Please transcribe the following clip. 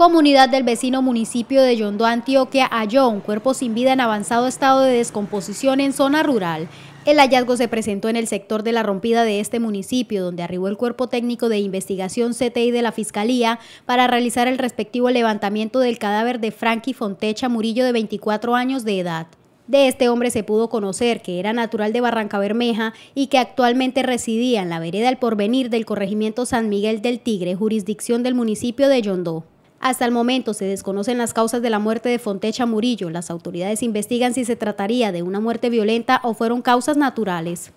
comunidad del vecino municipio de Yondó, Antioquia, halló un cuerpo sin vida en avanzado estado de descomposición en zona rural. El hallazgo se presentó en el sector de la rompida de este municipio, donde arribó el cuerpo técnico de investigación CTI de la Fiscalía para realizar el respectivo levantamiento del cadáver de Frankie Fontecha Murillo de 24 años de edad. De este hombre se pudo conocer que era natural de Barranca Bermeja y que actualmente residía en la vereda El Porvenir del corregimiento San Miguel del Tigre, jurisdicción del municipio de Yondó. Hasta el momento se desconocen las causas de la muerte de Fontecha Murillo. Las autoridades investigan si se trataría de una muerte violenta o fueron causas naturales.